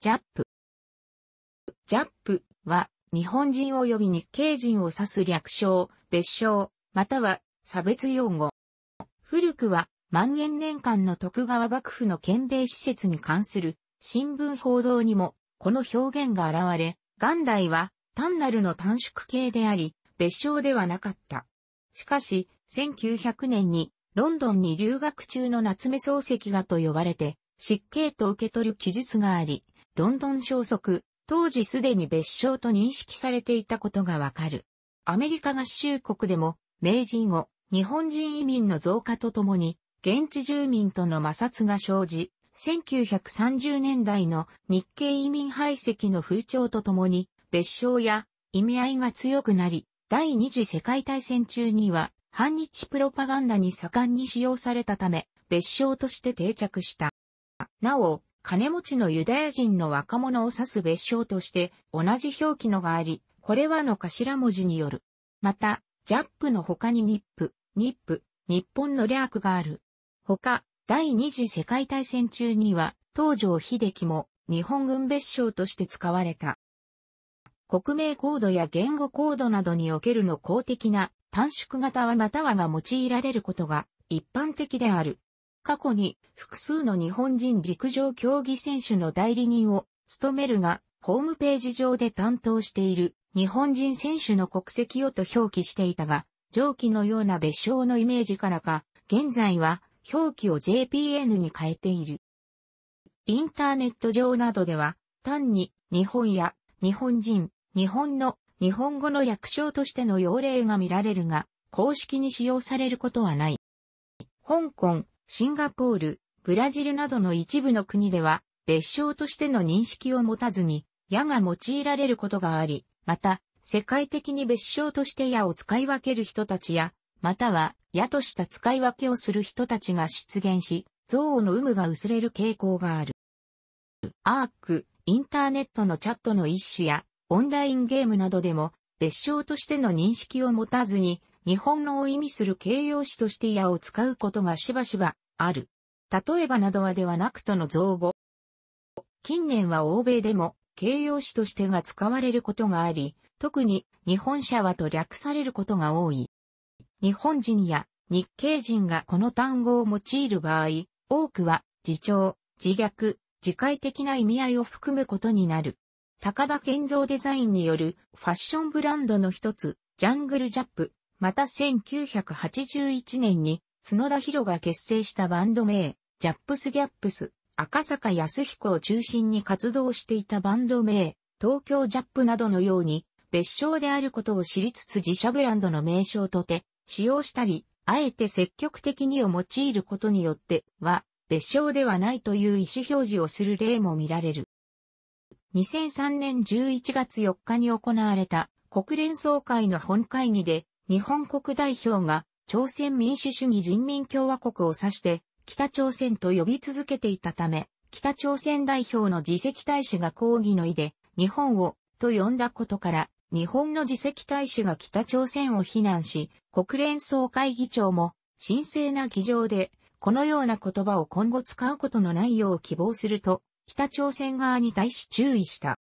ジャップ。ジャップは日本人及び日系人を指す略称、別称、または差別用語。古くは万元年間の徳川幕府の県米施設に関する新聞報道にもこの表現が現れ、元来は単なるの短縮形であり、別称ではなかった。しかし、1900年にロンドンに留学中の夏目漱石がと呼ばれて、湿気と受け取る記述があり、ロンドン消息、当時すでに別称と認識されていたことがわかる。アメリカ合衆国でも、明治を後、日本人移民の増加とともに、現地住民との摩擦が生じ、1930年代の日系移民排斥の風潮とともに、別称や意味合いが強くなり、第二次世界大戦中には、反日プロパガンダに盛んに使用されたため、別称として定着した。なお、金持ちのユダヤ人の若者を指す別称として同じ表記のがあり、これはの頭文字による。また、ジャップの他にニップ、ニップ、日本の略がある。他、第二次世界大戦中には、東条秀樹も日本軍別称として使われた。国名コードや言語コードなどにおけるの公的な短縮型はまたはが用いられることが一般的である。過去に複数の日本人陸上競技選手の代理人を務めるが、ホームページ上で担当している日本人選手の国籍をと表記していたが、上記のような別称のイメージからか、現在は表記を JPN に変えている。インターネット上などでは、単に日本や日本人、日本の日本語の略称としての用例が見られるが、公式に使用されることはない。香港、シンガポール、ブラジルなどの一部の国では、別称としての認識を持たずに、矢が用いられることがあり、また、世界的に別称として矢を使い分ける人たちや、または矢とした使い分けをする人たちが出現し、憎悪の有無が薄れる傾向がある。アーク、インターネットのチャットの一種や、オンラインゲームなどでも、別称としての認識を持たずに、日本のを意味する形容詞としてやを使うことがしばしばある。例えばなどはではなくとの造語。近年は欧米でも形容詞としてが使われることがあり、特に日本社はと略されることが多い。日本人や日系人がこの単語を用いる場合、多くは自重、自虐、自戒的な意味合いを含むことになる。高田健造デザインによるファッションブランドの一つ、ジャングルジャップまた1981年に、角田博が結成したバンド名、ジャップスギャップス、赤坂康彦を中心に活動していたバンド名、東京ジャップなどのように、別称であることを知りつつ自社ブランドの名称とて、使用したり、あえて積極的にを用いることによっては、別称ではないという意思表示をする例も見られる。2003年11月4日に行われた国連総会の本会議で日本国代表が朝鮮民主主義人民共和国を指して北朝鮮と呼び続けていたため、北朝鮮代表の自責大使が抗議の意で日本をと呼んだことから、日本の自責大使が北朝鮮を非難し、国連総会議長も神聖な議場でこのような言葉を今後使うことのないよう希望すると、北朝鮮側に対し注意した。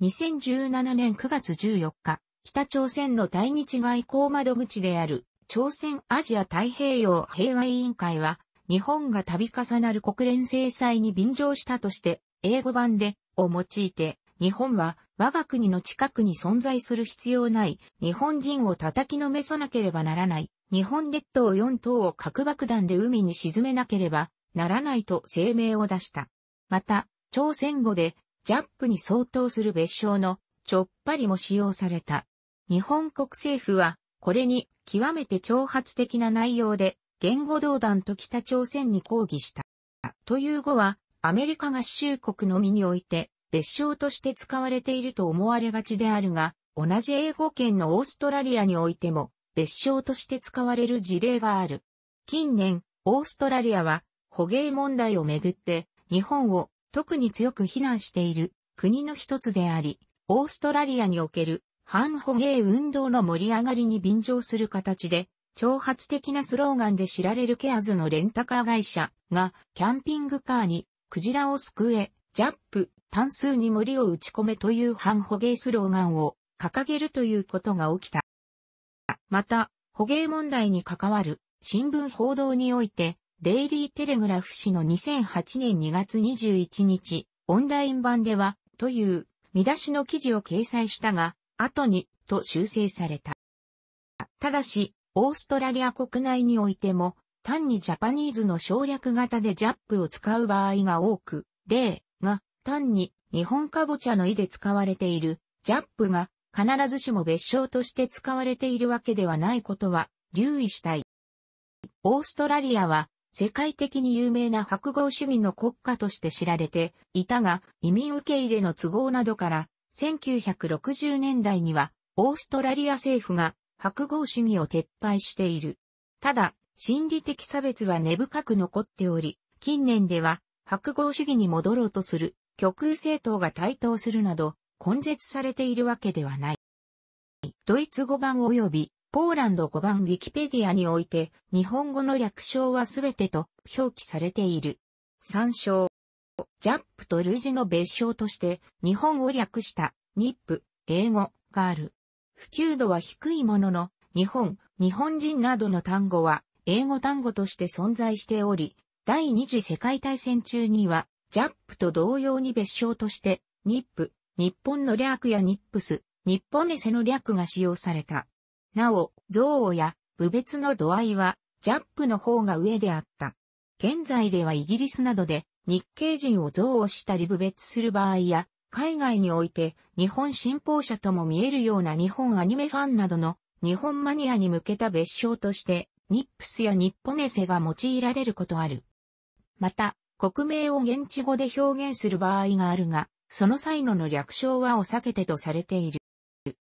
2017年9月14日、北朝鮮の対日外交窓口である朝鮮アジア太平洋平和委員会は日本が度重なる国連制裁に便乗したとして英語版でを用いて日本は我が国の近くに存在する必要ない日本人を叩きのめさなければならない日本列島4島を核爆弾で海に沈めなければならないと声明を出した。また、朝鮮語でジャップに相当する別称のちょっぱりも使用された。日本国政府は、これに極めて挑発的な内容で、言語道断と北朝鮮に抗議した。という語は、アメリカ合衆国のみにおいて、別称として使われていると思われがちであるが、同じ英語圏のオーストラリアにおいても、別称として使われる事例がある。近年、オーストラリアは、捕鯨問題をめぐって、日本を特に強く非難している国の一つであり、オーストラリアにおける反捕鯨運動の盛り上がりに便乗する形で、挑発的なスローガンで知られるケアーズのレンタカー会社が、キャンピングカーに、クジラを救え、ジャップ、単数に森を打ち込めという反捕鯨スローガンを掲げるということが起きた。また、捕鯨問題に関わる新聞報道において、デイリーテレグラフ氏の2008年2月21日、オンライン版では、という見出しの記事を掲載したが、後に、と修正された。ただし、オーストラリア国内においても、単にジャパニーズの省略型でジャップを使う場合が多く、例が単に日本カボチャの意で使われているジャップが必ずしも別称として使われているわけではないことは留意したい。オーストラリアは世界的に有名な白豪主義の国家として知られていたが移民受け入れの都合などから1960年代には、オーストラリア政府が白豪主義を撤廃している。ただ、心理的差別は根深く残っており、近年では白豪主義に戻ろうとする極右政党が台頭するなど、根絶されているわけではない。ドイツ語版及びポーランド語版ウィキペディアにおいて、日本語の略称はすべてと表記されている。参照。ジャップとルジの別称として日本を略したニップ、英語がある。普及度は低いものの、日本、日本人などの単語は英語単語として存在しており、第二次世界大戦中には、ジャップと同様に別称として、ニップ、日本の略やニップス、日本エセの略が使用された。なお、憎悪や部別の度合いは、ジャップの方が上であった。現在ではイギリスなどで、日系人を憎悪したり侮蔑する場合や、海外において日本信奉者とも見えるような日本アニメファンなどの日本マニアに向けた別称として、ニップスやニッポネセが用いられることある。また、国名を現地語で表現する場合があるが、その際のの略称はお避けてとされている。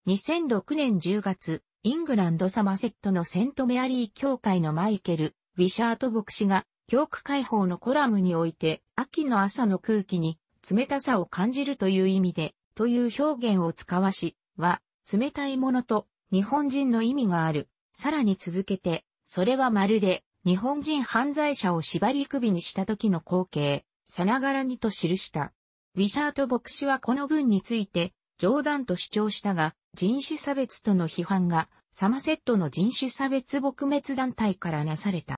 2006年10月、イングランドサマセットのセントメアリー教会のマイケル・ウィシャート牧師が教区解放のコラムにおいて、秋の朝の空気に冷たさを感じるという意味で、という表現を使わし、は、冷たいものと日本人の意味がある。さらに続けて、それはまるで日本人犯罪者を縛り首にした時の光景、さながらにと記した。ウィシャート牧師はこの文について、冗談と主張したが、人種差別との批判が、サマセットの人種差別撲滅団体からなされた。